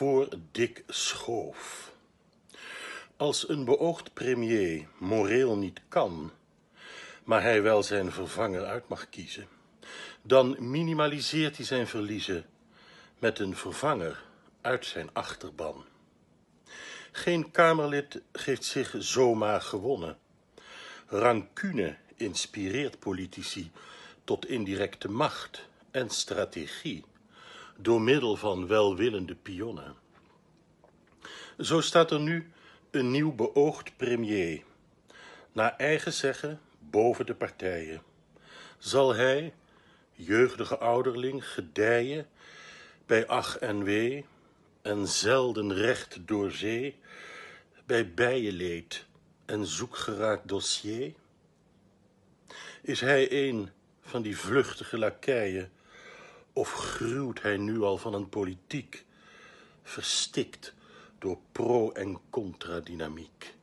voor Dick Schoof. Als een beoogd premier moreel niet kan, maar hij wel zijn vervanger uit mag kiezen, dan minimaliseert hij zijn verliezen met een vervanger uit zijn achterban. Geen Kamerlid geeft zich zomaar gewonnen. Rancune inspireert politici tot indirecte macht en strategie door middel van welwillende pionnen. Zo staat er nu een nieuw beoogd premier. Naar eigen zeggen boven de partijen. Zal hij, jeugdige ouderling, gedijen bij ach en wee en zelden recht door zee, bij bijenleed en zoekgeraakt dossier? Is hij een van die vluchtige lakeien of gruwt hij nu al van een politiek, verstikt door pro- en contradynamiek?